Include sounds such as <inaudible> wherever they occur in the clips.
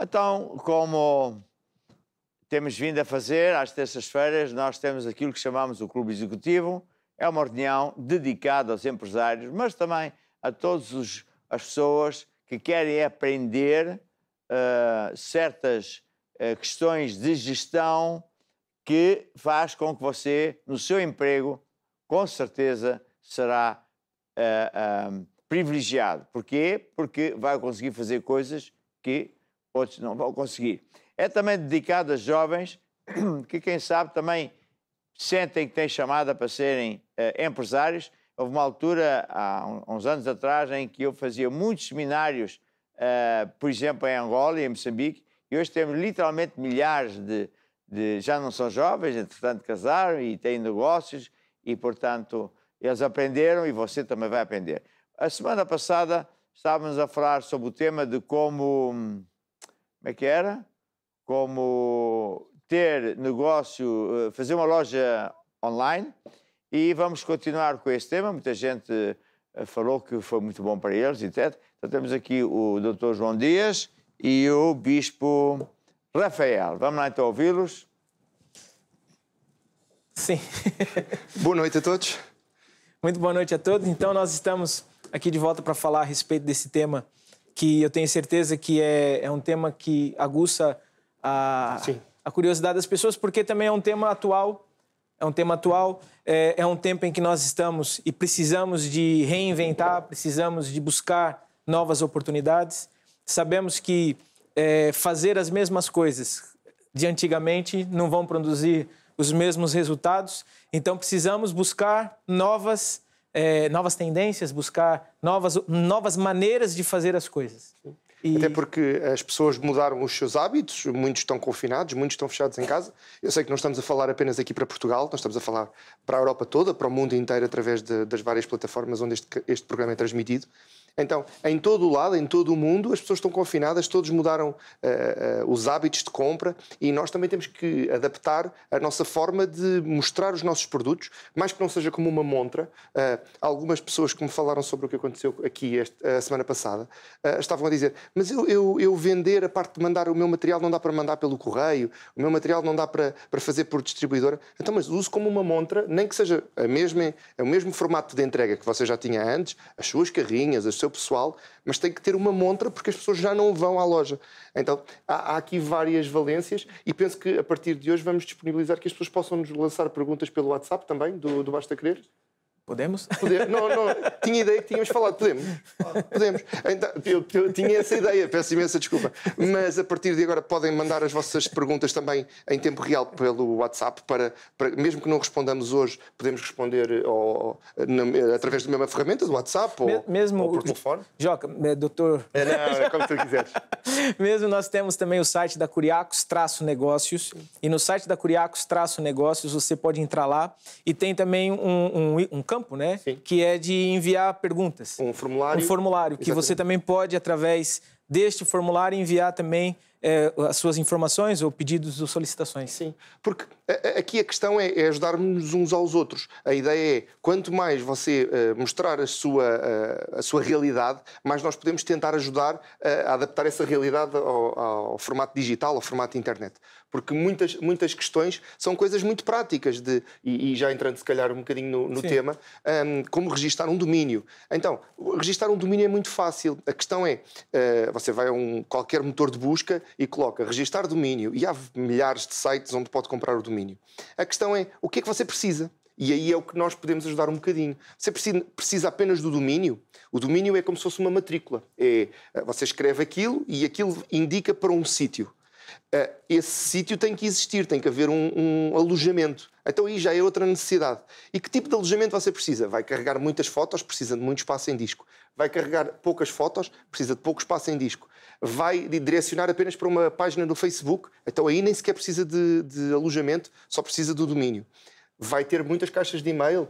Então, como temos vindo a fazer às terças-feiras, nós temos aquilo que chamamos o Clube Executivo. É uma reunião dedicada aos empresários, mas também a todas as pessoas que querem aprender uh, certas uh, questões de gestão que faz com que você, no seu emprego, com certeza será uh, privilegiado. Porquê? Porque vai conseguir fazer coisas que outros não vão conseguir. É também dedicado a jovens que, quem sabe, também sentem que têm chamada para serem empresários Houve uma altura, há uns anos atrás, em que eu fazia muitos seminários, uh, por exemplo, em Angola e em Moçambique, e hoje temos literalmente milhares de, de já não são jovens, entretanto casaram e têm negócios, e portanto eles aprenderam e você também vai aprender. A semana passada estávamos a falar sobre o tema de como. Como é que era? Como ter negócio, eh, fazer uma loja online e vamos continuar com este tema. Muita gente eh, falou que foi muito bom para eles, etc. Então temos aqui o Dr. João Dias e o Bispo Rafael. Vamos lá então ouvi-los. Sim. <laughs> boa noite a todos. Muito boa noite a todos. Então nós estamos aqui de volta para falar a respeito desse tema que eu tenho certeza que é, é um tema que aguça a, a curiosidade das pessoas, porque também é um tema atual é um tema atual, é, é um tempo em que nós estamos e precisamos de reinventar, precisamos de buscar novas oportunidades. Sabemos que é, fazer as mesmas coisas de antigamente não vão produzir os mesmos resultados, então precisamos buscar novas, é, novas tendências, buscar novas, novas maneiras de fazer as coisas. E... Até porque as pessoas mudaram os seus hábitos, muitos estão confinados, muitos estão fechados em casa. Eu sei que não estamos a falar apenas aqui para Portugal, nós estamos a falar para a Europa toda, para o mundo inteiro, através de, das várias plataformas onde este, este programa é transmitido. Então, em todo o lado, em todo o mundo, as pessoas estão confinadas, todos mudaram uh, uh, os hábitos de compra e nós também temos que adaptar a nossa forma de mostrar os nossos produtos, mais que não seja como uma montra. Uh, algumas pessoas que me falaram sobre o que aconteceu aqui a semana passada estavam a dizer: Mas eu, eu, eu, vender a parte de mandar o meu material não dá para mandar pelo correio, o meu material não dá para, para fazer por distribuidora. Então, mas uso como uma montra, nem que seja a mesma, o mesmo formato de entrega que você já tinha antes, as suas carrinhas, as seu pessoal, mas tem que ter uma montra porque as pessoas já não vão à loja. Então há, há aqui várias valências e penso que a partir de hoje vamos disponibilizar que as pessoas possam nos lançar perguntas pelo WhatsApp também, do, do Basta Querer. Podemos? Podemos? Não, não. Tinha ideia que tínhamos falado. Podemos? Podemos. Então, eu, eu, tinha essa ideia, peço imensa desculpa. Mas a partir de agora podem mandar as vossas perguntas também em tempo real pelo WhatsApp, para, para mesmo que não respondamos hoje, podemos responder através da mesma ferramenta do WhatsApp ou, mesmo, ou por telefone. Joca, é, doutor. É, não, é como tu quiseres. <laughs> mesmo nós temos também o site da Curiacos-Negócios. E no site da Curiacos-Negócios você pode entrar lá e tem também um, um, um campo, né? Sim. Que é de enviar perguntas. Um formulário. Um formulário, Exatamente. que você também pode, através deste formulário, enviar também é, as suas informações ou pedidos ou solicitações. Sim, porque aqui a questão é, é ajudarmos uns aos outros. A ideia é, quanto mais você uh, mostrar a sua, uh, a sua realidade, mais nós podemos tentar ajudar uh, a adaptar essa realidade ao, ao, formato digital, ao formato internet. Porque muitas, muitas questões são coisas muito práticas, de, e, e já entrando se calhar um bocadinho no, no tema, um, como registar um domínio. Então, registrar um domínio é muito fácil. A questão é, eh, você vai a um, qualquer motor de busca e coloca registar domínio e há milhares de sites onde pode comprar o domínio. A questão é o que é que você precisa? E aí é o que nós podemos ajudar um bocadinho. Você precisa, apenas do domínio. O domínio é como se fosse uma matrícula. É, eh, você escreve aquilo e aquilo indica para um sítio. Eh, esse sítio tem que existir, tem que haver um, um alojamento. Então aí já é outra necessidade. E que tipo de alojamento você precisa? Vai carregar muitas fotos, precisa de muito espaço em disco. Vai carregar poucas fotos, precisa de pouco espaço em disco vai direcionar apenas para uma página no Facebook, então aí nem sequer precisa de, de alojamento, só precisa do domínio. Vai ter muitas caixas de e-mail.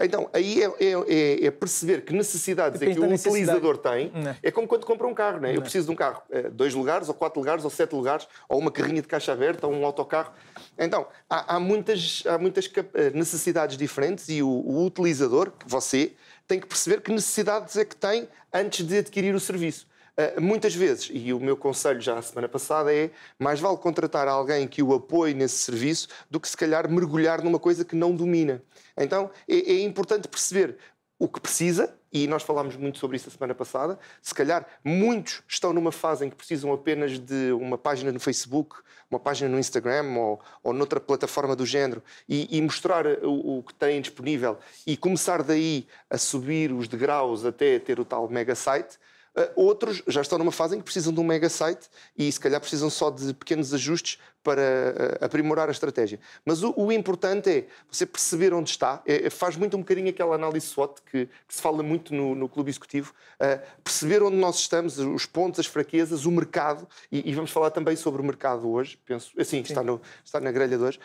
Então, aí é, é, é, é perceber que necessidades Depende é que o utilizador tem. Não. Né. É como quando compra um carro, né? Não. Eu né. preciso de um carro, eh, dois lugares, ou quatro lugares, ou sete lugares, ou uma carrinha de caixa aberta, ou um autocarro. Então, há, há muitas, há muitas eh, necessidades diferentes e o, o utilizador, você, tem que perceber que necessidades é que tem antes de adquirir o serviço. Eh, muitas vezes, e o meu conselho já a semana passada é, mais vale contratar alguém que o apoie nesse serviço do que se calhar mergulhar numa coisa que não domina. Então é, é importante perceber o que precisa, e nós falámos muito sobre isso a semana passada. Se calhar muitos estão numa fase em que precisam apenas de uma página no Facebook, uma página no Instagram ou, ou noutra plataforma do género e, e mostrar o, o, que têm disponível e começar daí a subir os degraus até ter o tal mega site. Eh, outros já estão numa fase em que precisam de um mega site e se calhar precisam só de pequenos ajustes para eh, aprimorar a estratégia. Mas o, o importante é você perceber onde está, é, é, faz muito um bocadinho aquela análise SWOT que, que se fala muito no, no clube executivo, eh, perceber onde nós estamos, os pontos, as fraquezas, o mercado, e, e vamos falar também sobre o mercado hoje, penso, assim, está, no, está na grelha de hoje,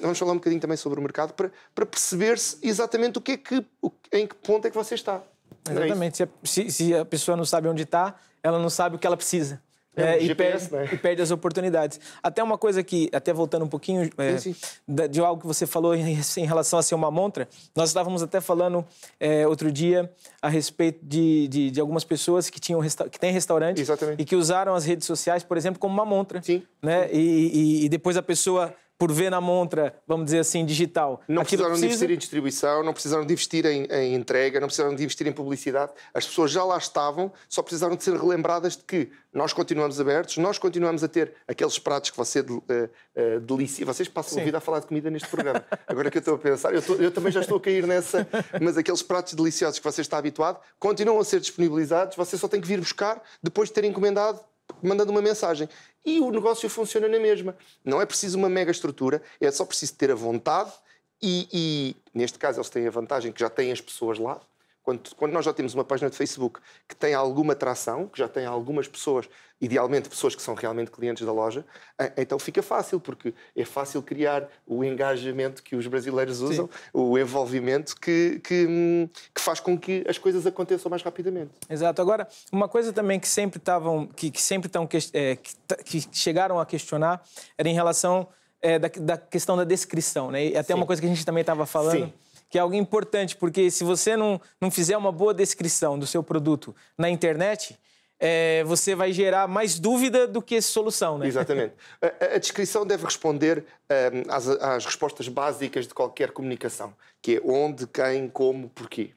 vamos falar um bocadinho também sobre o mercado para, para perceber-se exatamente o que é que, em que ponto é que você está. É Exatamente. É se, se, a pessoa não sabe onde está, ela não sabe o que ela precisa. É, é e, GPS, perde, né? e, perde, as oportunidades. Até uma coisa que, até voltando um pouquinho sim, é, sim. De, algo que você falou em, em, relação a ser uma montra, nós estávamos até falando outro dia a respeito de, de, de algumas pessoas que, tinham, que têm restaurante Exatamente. e que usaram as redes sociais, por exemplo, como uma montra. Sim. Né? E, e, e depois a pessoa por ver na montra, vamos dizer assim, digital. Não precisaram precisa... de investir em distribuição, não precisaram de investir em, em, entrega, não precisaram de investir em publicidade. As pessoas já lá estavam, só precisaram de ser relembradas de que nós continuamos abertos, nós continuamos a ter aqueles pratos que você uh, uh, delicia. Vocês passam Sim. a vida a falar de comida neste programa. Agora que eu estou a pensar, eu, tô, eu também já estou a cair nessa, mas aqueles pratos deliciosos que você está habituado continuam a ser disponibilizados, você só tem que vir buscar depois de ter encomendado mandando uma mensagem e o negócio funciona na mesma. Não é preciso uma mega estrutura, é só preciso ter a vontade e, e neste caso, eles têm a vantagem que já têm as pessoas lá. Quando, quando, nós já temos uma página de Facebook que tem alguma atração, que já tem algumas pessoas idealmente pessoas que são realmente clientes da loja, então fica fácil, porque é fácil criar o engajamento que os brasileiros usam, Sim. o envolvimento que, que, hum, que, faz com que as coisas aconteçam mais rapidamente. Exato. Agora, uma coisa também que sempre estavam, que, que, sempre estão, é, que, chegaram a questionar era em relação é, da, da, questão da descrição, né? E até Sim. uma coisa que a gente também estava falando. Sim que é algo importante, porque se você não, não fizer uma boa descrição do seu produto na internet, é, você vai gerar mais dúvida do que solução, né? Exatamente. A, a descrição deve responder um, ehm, às, às, respostas básicas de qualquer comunicação, que é onde, quem, como, porquê.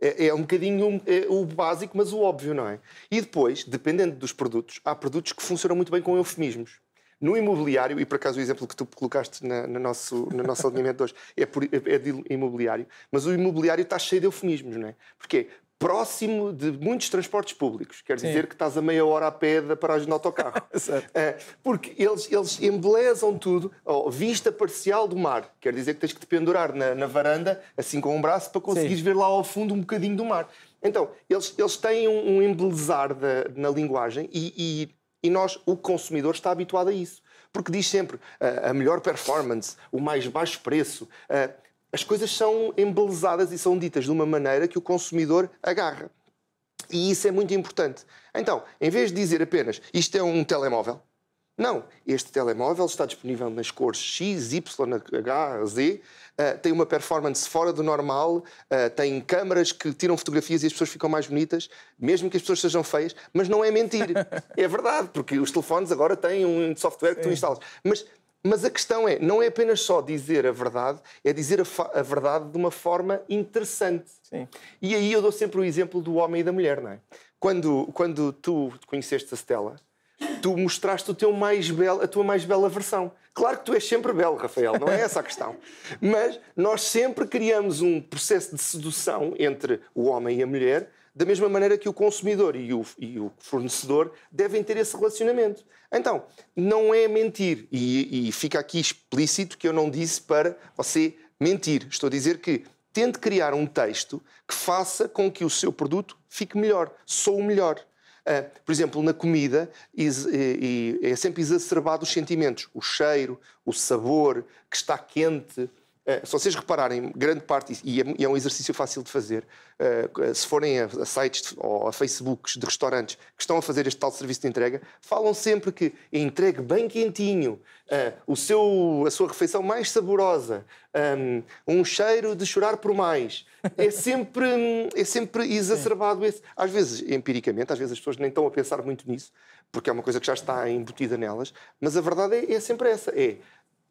É, é um bocadinho é o básico, mas o óbvio, não é? E depois, dependendo dos produtos, há produtos que funcionam muito bem com eufemismos. No imobiliário, e por acaso o exemplo que tu colocaste na, na nosso, no nosso alinhamento de hoje é, por, é, de imobiliário, mas o imobiliário está cheio de eufemismos, não é? Porquê? próximo de muitos transportes públicos. Quer dizer Sim. que estás a meia hora a pé da paragem do autocarro. <laughs> é, porque eles, eles embelezam tudo, oh, vista parcial do mar. Quer dizer que tens que te pendurar na, na varanda, assim com um braço, para conseguires Sim. ver lá ao fundo um bocadinho do mar. Então, eles, eles têm um, um embelezar da, na linguagem e, e, e nós, o consumidor, está habituado a isso porque diz sempre uh, a melhor performance, o mais baixo preço. Uh, as coisas são embelezadas e são ditas de uma maneira que o consumidor agarra. E isso é muito importante. Então, em vez de dizer apenas isto é um telemóvel, não, este telemóvel está disponível nas cores X, Y, H, Z, uh, tem uma performance fora do normal, uh, tem câmaras que tiram fotografias e as pessoas ficam mais bonitas, mesmo que as pessoas sejam feias, mas não é mentir. <laughs> é verdade, porque os telefones agora têm um software que tu instalas. Mas mas a questão é, não é apenas só dizer a verdade, é dizer a, a verdade de uma forma interessante. Sim. E aí eu dou sempre o exemplo do homem e da mulher, não é? Quando, quando tu conheceste a Stella, tu mostraste o teu mais belo, a tua mais bela versão. Claro que tu és sempre belo, Rafael, não é essa a questão. <laughs> Mas nós sempre criamos um processo de sedução entre o homem e a mulher da mesma maneira que o consumidor e o, e o fornecedor devem ter esse relacionamento. Então, não é mentir, e, e fica aqui explícito que eu não disse para você mentir. Estou a dizer que tente criar um texto que faça com que o seu produto fique melhor, sou o melhor. Uh, por exemplo, na comida is, e, e é sempre exacerbado os sentimentos, o cheiro, o sabor, que está quente, eh, se vocês repararem, grande parte, é, e é, um exercício fácil de fazer, eh, eh, se forem a, sites ou a Facebooks de restaurantes que estão a fazer este tal serviço de entrega, falam sempre que entregue bem quentinho, o seu, a sua refeição mais saborosa, ehm, um, cheiro de chorar por mais. É sempre, é sempre exacerbado esse. Às vezes, empiricamente, às vezes as pessoas nem estão a pensar muito nisso, porque é uma coisa que já está embutida nelas, mas a verdade é, é sempre essa: é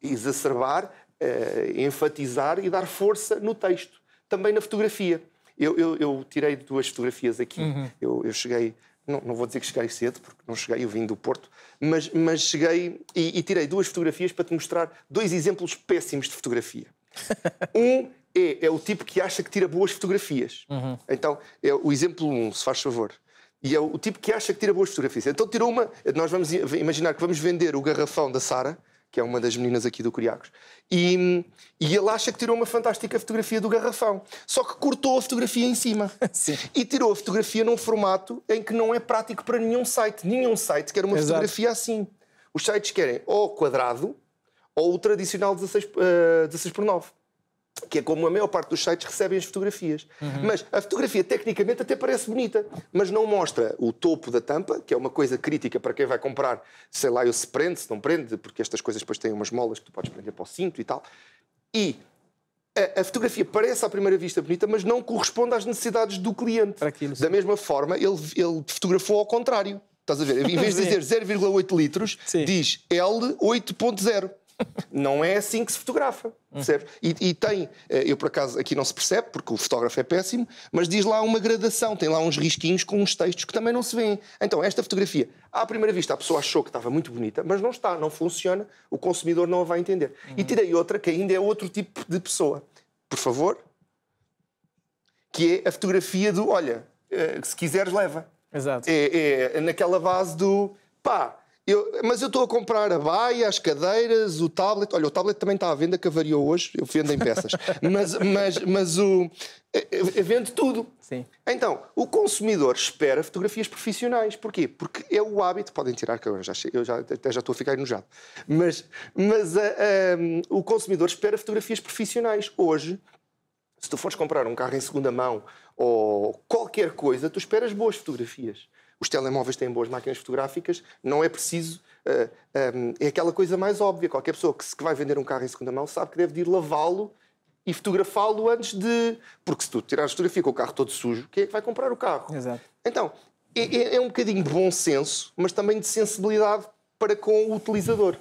exacerbar uh, enfatizar e dar força no texto, também na fotografia. Eu, eu, eu tirei duas fotografias aqui. Uhum. Eu, eu, cheguei, não, não, vou dizer que cheguei cedo, porque não cheguei, eu vim do Porto, mas, mas cheguei e, e tirei duas fotografias para te mostrar dois exemplos péssimos de fotografia. <laughs> um é, é, o tipo que acha que tira boas fotografias. Uhum. Então, é o exemplo 1, um, se faz favor. E é o tipo que acha que tira boas fotografias. Então tirou uma. Nós vamos imaginar que vamos vender o garrafão da Sara que é uma das meninas aqui do Curiacos, e, e ele acha que tirou uma fantástica fotografia do garrafão, só que cortou a fotografia em cima. <laughs> Sim. E tirou a fotografia num formato em que não é prático para nenhum site. Nenhum site quer uma Exato. fotografia assim. Os sites querem ou quadrado ou o tradicional 16, uh, 16 por 9 que é como a maior parte dos sites recebem as fotografias. Uhum. Mas a fotografia tecnicamente até parece bonita, mas não mostra o topo da tampa, que é uma coisa crítica para quem vai comprar, sei lá, eu se prende, se não prende, porque estas coisas depois têm umas molas que tu podes prender para o cinto e tal. E a, a fotografia parece à primeira vista bonita, mas não corresponde às necessidades do cliente. Aquilo, da mesma forma, ele, ele fotografou ao contrário. Estás a ver? Em vez de <laughs> dizer 0,8 litros, Sim. diz L 8.0 não é assim que se fotografa, percebes? E, e, tem, eh, eu por acaso aqui não se percebe, porque o fotógrafo é péssimo, mas diz lá uma gradação, tem lá uns risquinhos com uns textos que também não se vêem. Então, esta fotografia, à primeira vista, a pessoa achou que estava muito bonita, mas não está, não funciona, o consumidor não a vai entender. Uhum. E tirei outra que ainda é outro tipo de pessoa. Por favor. Que é a fotografia do, olha, eh, se quiseres, leva. Exato. É, é naquela base do, pá, eu, mas eu estou a comprar a baia, as cadeiras, o tablet. Olha, o tablet também está à venda, que avariou hoje. Eu vendo em peças. <laughs> mas, mas, mas o. Eh, eh, tudo. Sim. Então, o consumidor espera fotografias profissionais. Porquê? Porque é o hábito. Podem tirar, que eu já, eu já, até já estou a ficar enojado. Mas, mas a, eh, a, ehm, o consumidor espera fotografias profissionais. Hoje, se tu fores comprar um carro em segunda mão ou qualquer coisa, tu esperas boas fotografias. Os telemóveis têm boas máquinas fotográficas, não é preciso. Uh, eh, um, eh, é aquela coisa mais óbvia. Qualquer pessoa que, que vai vender um carro em segunda mão sabe que deve de ir lavá-lo e fotografá-lo antes de. Porque se tu tirares fotografia com o carro todo sujo, quem é que vai comprar o carro? Exato. Então, é, é, é um bocadinho de bom senso, mas também de sensibilidade para com o utilizador.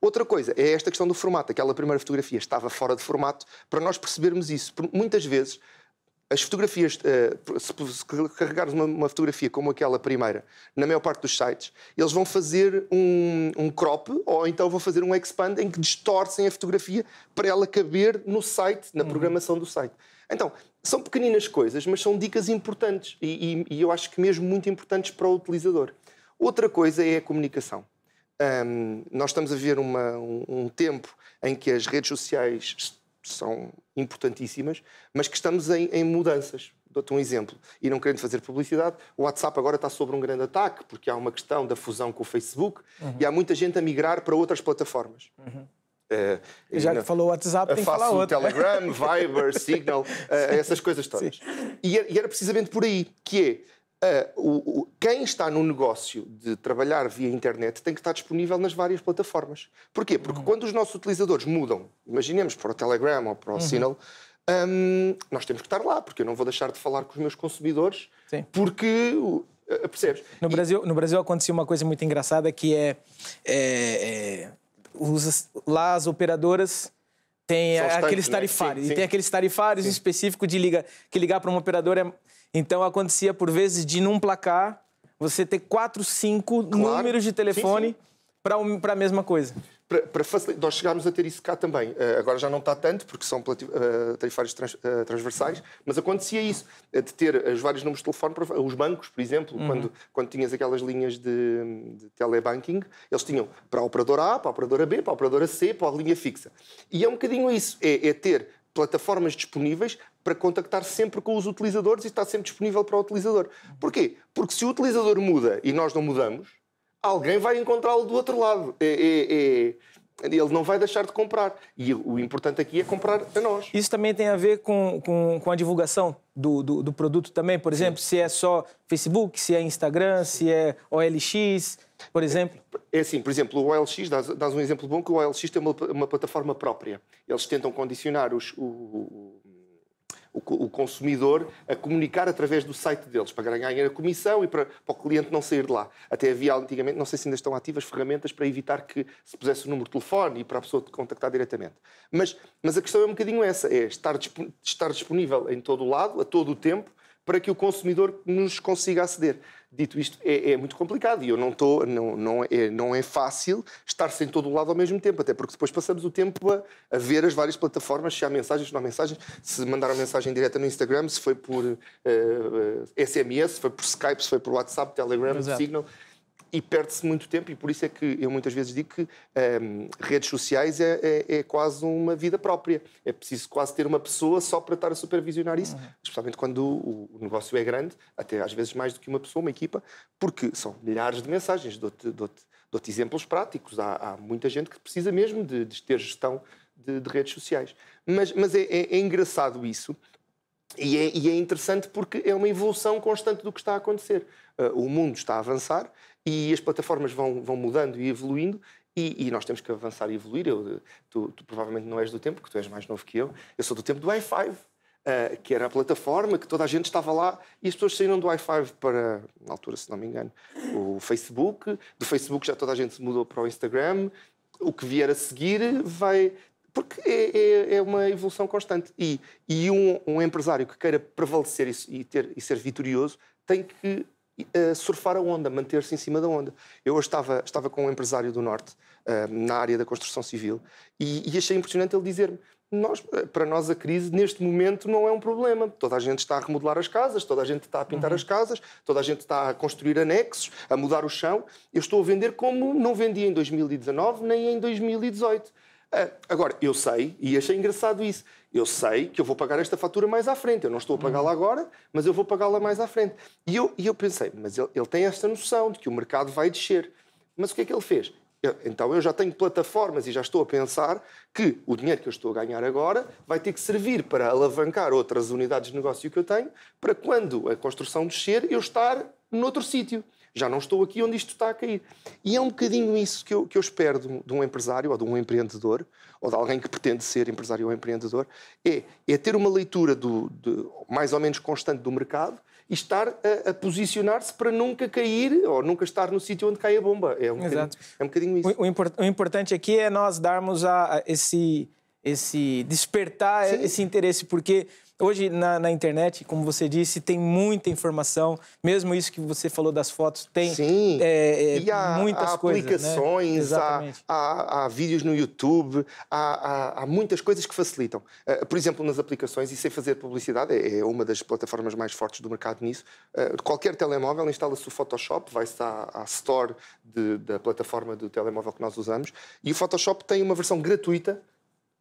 Outra coisa é esta questão do formato. Aquela primeira fotografia estava fora de formato para nós percebermos isso. muitas vezes as fotografias, eh, se carregares uma, fotografia como aquela primeira, na maior parte dos sites, eles vão fazer um, um, crop ou então vão fazer um expand em que distorcem a fotografia para ela caber no site, na uhum. programação do site. Então, são pequeninas coisas, mas são dicas importantes e, e, e eu acho que mesmo muito importantes para o utilizador. Outra coisa é a comunicação. Um, nós estamos a viver uma, um, um tempo em que as redes sociais são importantíssimas, mas que estamos em, em mudanças. Dou-te um exemplo. E não querendo fazer publicidade, o WhatsApp agora está sobre um grande ataque, porque há uma questão da fusão com o Facebook uhum. e há muita gente a migrar para outras plataformas. Uhum. Uh, Já que falou WhatsApp, tem que falar outra. Telegram, <laughs> Viber, Signal, uh, essas coisas todas. E, e era precisamente por aí que é é, o, o, quem está no negócio de trabalhar via internet tem que estar disponível nas várias plataformas. Porquê? Porque uhum. quando os nossos utilizadores mudam, imaginemos para o Telegram ou para o uhum. Signal, um, nós temos que estar lá, porque eu não vou deixar de falar com os meus consumidores, Sim. porque. Uh, percebes? No, e... Brasil, no Brasil aconteceu uma coisa muito engraçada que é. é, é os, lá as operadoras têm né? aqueles tarifários. Né? Sim, sim. E tem aqueles tarifários específicos de liga, que ligar para uma operadora é então acontecia por vezes de num placar você ter quatro, cinco claro. números de telefone para a mesma coisa. Para, facilitar, nós chegámos a ter isso cá também. Uh, agora já não está tanto, porque são uh, tarifários trans, uh, transversais, mas acontecia isso, de ter os vários números de telefone, para, os bancos, por exemplo, uhum. quando, quando tinhas aquelas linhas de, de telebanking, eles tinham para a operadora A, para a operadora B, para a operadora C, para a linha fixa. E é um bocadinho isso, é, é ter plataformas disponíveis para contactar sempre com os utilizadores e estar sempre disponível para o utilizador. Porquê? Porque se o utilizador muda e nós não mudamos, alguém vai encontrá-lo do outro lado. É, é, é ele não vai deixar de comprar. E o importante aqui é comprar a nós. Isso também tem a ver com, com, com a divulgação do, do, do, produto também, por exemplo, Sim. se é só Facebook, se é Instagram, Sim. se é OLX, por é, exemplo? É assim, por exemplo, o OLX, dás, dás um exemplo bom, que o OLX tem uma, uma plataforma própria. Eles tentam condicionar os, o, o, consumidor a comunicar através do site deles, para ganhar a comissão e para, para, o cliente não sair de lá. Até havia antigamente, não sei se ainda estão ativas, ferramentas para evitar que se pusesse o número de telefone e para a pessoa te contactar diretamente. Mas, mas a questão é um bocadinho essa, é estar, estar disponível em todo o lado, a todo o tempo, para que o consumidor nos consiga aceder. Dito isto, é, é muito complicado e eu não estou, não, não, é, não é fácil estar sem todo o lado ao mesmo tempo, até porque depois passamos o tempo a, a ver as várias plataformas, se há mensagens, se não há mensagens, se mandaram mensagem direta no Instagram, se foi por uh, eh, eh, SMS, se foi por Skype, se foi por WhatsApp, Telegram, Exato. Signal e perde-se muito tempo, e por isso é que eu muitas vezes digo que ehm, redes sociais é, é, é, quase uma vida própria. É preciso quase ter uma pessoa só para estar a supervisionar isso, uhum. especialmente quando o, o, negócio é grande, até às vezes mais do que uma pessoa, uma equipa, porque são milhares de mensagens. Dou-te dou dou exemplos práticos. Há, há, muita gente que precisa mesmo de, de ter gestão de, de redes sociais. Mas, mas é, é, é engraçado isso, e é, e é, interessante porque é uma evolução constante do que está a acontecer. Uh, o mundo está a avançar e as plataformas vão, vão mudando e evoluindo e, e, nós temos que avançar e evoluir. Eu, uh, tu, tu, provavelmente não és do tempo, porque tu és mais novo que eu. Eu sou do tempo do i5, uh, que era a plataforma que toda a gente estava lá e as pessoas saíram do i5 para, na altura, se não me engano, o Facebook. Do Facebook já toda a gente se mudou para o Instagram. O que vier a seguir vai porque é, é, é, uma evolução constante. E, e um, um, empresário que queira prevalecer e, e, ter, e ser vitorioso tem que uh, surfar a onda, manter-se em cima da onda. Eu hoje estava, estava com um empresário do Norte, uh, na área da construção civil, e, e achei impressionante ele dizer-me: nós, eh, para nós a crise neste momento não é um problema. Toda a gente está a remodelar as casas, toda a gente está a pintar uhum. as casas, toda a gente está a construir anexos, a mudar o chão. Eu estou a vender como não vendia em 2019 nem em 2018. É, agora, eu sei, e achei engraçado isso, eu sei que eu vou pagar esta fatura mais à frente. Eu não estou a pagá-la uhum. agora, mas eu vou pagá-la mais à frente. E eu, e eu pensei, mas ele, ele, tem esta noção de que o mercado vai descer. Mas o que é que ele fez? Eu, então eu já tenho plataformas e já estou a pensar que o dinheiro que eu estou a ganhar agora vai ter que servir para alavancar outras unidades de negócio que eu tenho, para quando a construção descer, eu estar noutro sítio já não estou aqui onde isto está a cair. E é um bocadinho isso que eu, que eu espero de um, de um empresário ou de um empreendedor, ou de alguém que pretende ser empresário ou empreendedor, é, é ter uma leitura do, de, mais ou menos constante do mercado e estar a, a posicionar-se para nunca cair ou nunca estar no sítio onde cai a bomba. É um, Exato. É um bocadinho isso. O, o, import, o importante aqui é nós darmos a, a esse, esse despertar Sim. esse interesse, porque Hoje na, na, internet, como você disse, tem muita informação. Mesmo isso que você falou das fotos, tem Sim. É, é, e a, muitas né? a coisas, aplicações, né? há, vídeos no YouTube, há, muitas coisas que facilitam. Eh, por exemplo, nas aplicações, e sem fazer publicidade, é, é uma das plataformas mais fortes do mercado nisso. Eh, qualquer telemóvel instala-se o Photoshop, vai-se à, à store de, da plataforma do telemóvel que nós usamos, e o Photoshop tem uma versão gratuita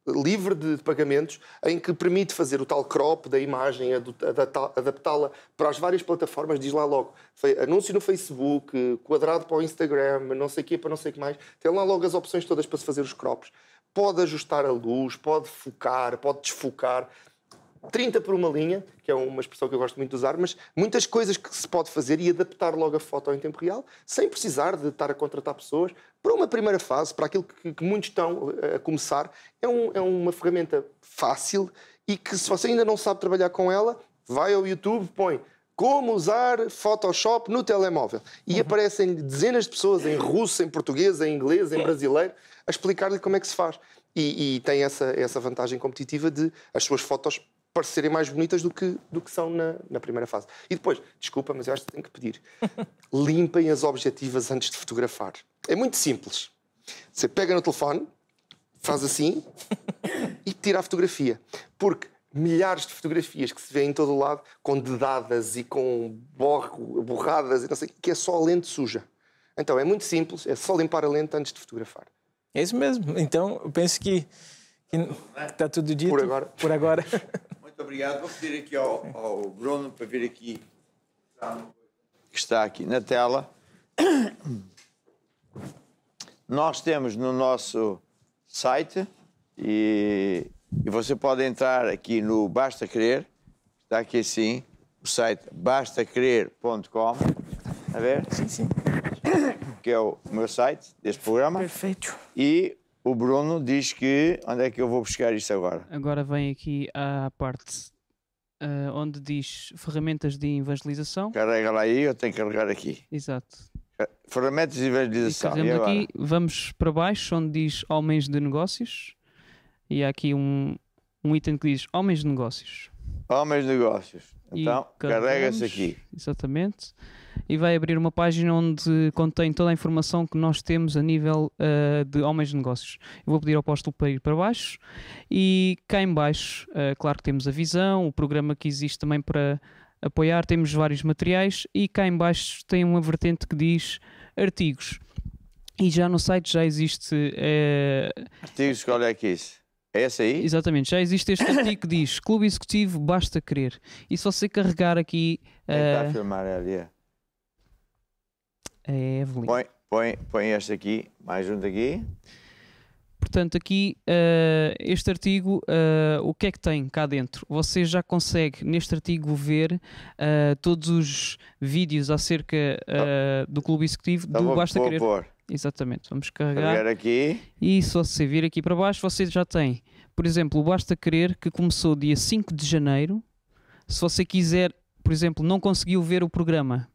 livre de pagamentos, em que permite fazer o tal crop da imagem, adaptá-la para as várias plataformas, diz lá logo, anúncio no Facebook, quadrado para o Instagram, não sei o quê, para não sei o que mais, tem lá logo as opções todas para se fazer os crops. Pode ajustar a luz, pode focar, pode desfocar. 30 por uma linha, que é uma expressão que eu gosto muito de usar, mas muitas coisas que se pode fazer e adaptar logo a foto em tempo real, sem precisar de estar a contratar pessoas. Para uma primeira fase, para aquilo que, que muitos estão eh, a começar, é, um, é uma ferramenta fácil e que, se você ainda não sabe trabalhar com ela, vai ao YouTube, põe como usar Photoshop no telemóvel. E uhum. aparecem dezenas de pessoas em russo, em português, em inglês, em brasileiro, a explicar-lhe como é que se faz. E, e tem essa, essa vantagem competitiva de as suas fotos parecerem mais bonitas do que, do que são na, na primeira fase. E depois, desculpa, mas eu acho que tenho que pedir. <laughs> Limpem as objetivas antes de fotografar. É muito simples. Você pega no telefone, faz assim <laughs> e tira a fotografia. Porque milhares de fotografias que se vê em todo o lado, com dedadas e com borro, borradas e não sei que é só a lente suja. Então é muito simples, é só limpar a lente antes de fotografar. É isso mesmo. Então eu penso que, que, está é. tudo dito. Por agora. Por agora. <laughs> Muito obrigado. Vou pedir aqui ao, ao Bruno para vir aqui, que está aqui na tela. Nós temos no nosso site e, e você pode entrar aqui no Basta Crer, está aqui assim, o site bastaquerer.com. a ver? Sim, sim. Que é o meu site deste programa. Perfeito. E o Bruno diz que. Onde é que eu vou buscar isto agora? Agora vem aqui à parte uh, onde diz ferramentas de evangelização. Carrega lá aí, eu tenho que carregar aqui. Exato. Eh, ferramentas de evangelização. E, e aqui, vamos para baixo onde diz homens de negócios. E há aqui um, um item que diz homens de negócios. Homens de negócios. Então, carrega-se aqui. Exatamente. Exatamente e vai abrir uma página onde contém toda a informação que nós temos a nível uh, de homens de negócios. Eu vou pedir ao apóstolo para ir para baixo e cá em baixo, uh, claro que temos a visão, o programa que existe também para apoiar, temos vários materiais e cá em baixo tem uma vertente que diz artigos. E já no site já existe... Uh... Artigos, é que é isso. É essa aí? Exatamente, já existe este artigo que diz Clube Executivo, basta querer. E se você carregar aqui. Está é a filmar ali. É a Evelyn. Põe, põe, põe este aqui, mais um daqui. Portanto, aqui uh, este artigo, uh, o que é que tem cá dentro? Você já consegue neste artigo ver uh, todos os vídeos acerca tá. do clube executivo tá do Basta Querer. Pôr. Exatamente, vamos carregar. carregar aqui. E se você vir aqui para baixo, você já tem, por exemplo, o Basta Querer que começou dia 5 de janeiro. Se você quiser, por exemplo, não conseguiu ver o programa,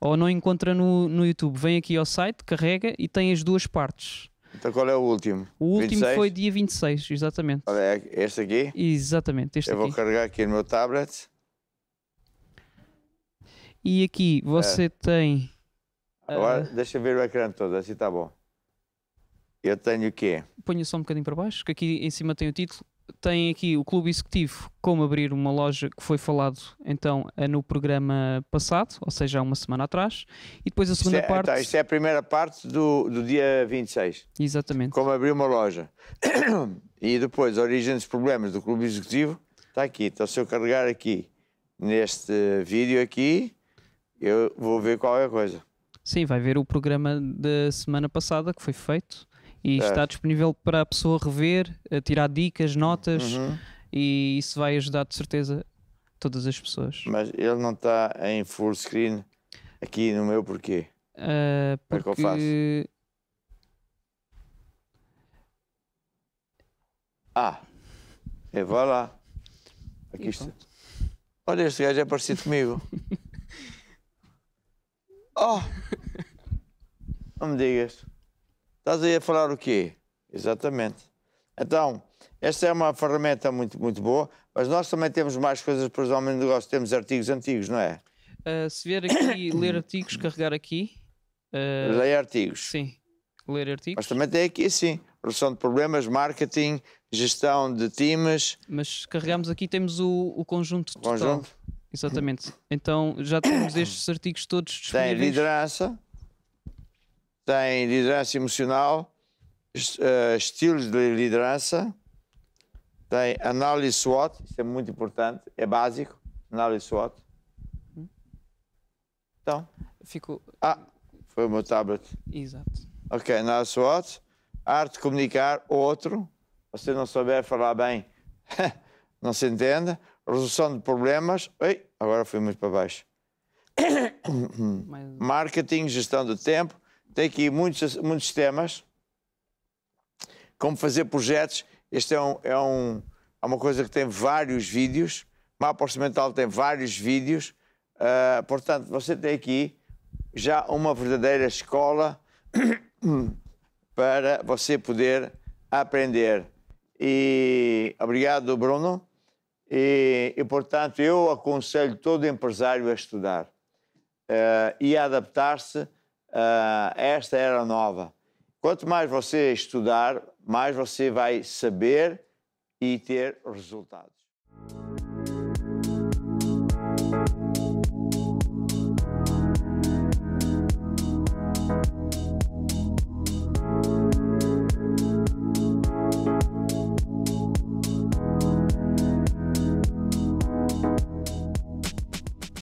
ou não encontra no, no YouTube, vem aqui ao site, carrega e tem as duas partes. Então qual é o último? O último 26? foi dia 26, exatamente. Olha, é este aqui? Exatamente, este Eu aqui. vou carregar aqui no meu tablet. E aqui você é. tem... Agora uh... deixa ver o ecrã todo, assim está bom. Eu tenho o quê? Ponha só um bocadinho para baixo, que aqui em cima tem o título tem aqui o Clube Executivo como abrir uma loja que foi falado então eh, no programa passado, ou seja, há uma semana atrás, e depois a segunda é, parte. Tá, isto é a primeira parte do, do dia 26. Exatamente. Como abrir uma loja. <coughs> E depois, origem dos problemas do Clube Executivo, está aqui. Então, se eu carregar aqui neste vídeo aqui, eu vou ver qual é a coisa. Sim, vai ver o programa da semana passada que foi feito e é. está disponível para a pessoa rever, a eh, tirar dicas, notas uhum. e isso vai ajudar de certeza todas as pessoas. Mas ele não está em full screen aqui no meu porquê? Uh, eh, porque... Como é que eu faço? Ah, e vai lá. Aqui está. Olha, este gajo é parecido comigo. <laughs> oh! Não me digas. Estás aí a falar o quê? Exatamente. Então, esta é uma ferramenta muito, muito boa, mas nós também temos mais coisas para os homens de negócio. Temos artigos antigos, não é? Uh, se vier aqui <coughs> ler artigos, carregar aqui. Uh... Ah, ler artigos. Sim, ler artigos. Mas também tem aqui, sim. Resolução de problemas, marketing, gestão de times. Mas carregamos aqui, temos o, o conjunto total. Conjunto. Exatamente. Então já temos estes artigos todos disponíveis. Tem liderança tem liderança emocional, eh, estilos de liderança, tem análise SWOT, isso é muito importante, é básico, análise SWOT. Então. Fico... Ah, foi o meu tablet. Exato. Ok, análise SWOT, arte de comunicar, outro, você não souber falar bem, <laughs> não se entenda resolução de problemas, Ei, agora fui muito para baixo. Mas... Marketing, gestão do tempo, tem aqui muitos, muitos temas, como fazer projetos. Este é, um, é, um, é uma coisa que tem vários vídeos. Mapa Orçamental tem vários vídeos. Uh, portanto, você tem aqui já uma verdadeira escola <coughs> para você poder aprender. E obrigado, Bruno. E, e portanto, eu aconselho todo empresário a estudar uh, e a adaptar-se uh, esta era nova. Quanto mais você estudar, mais você vai saber e ter resultados.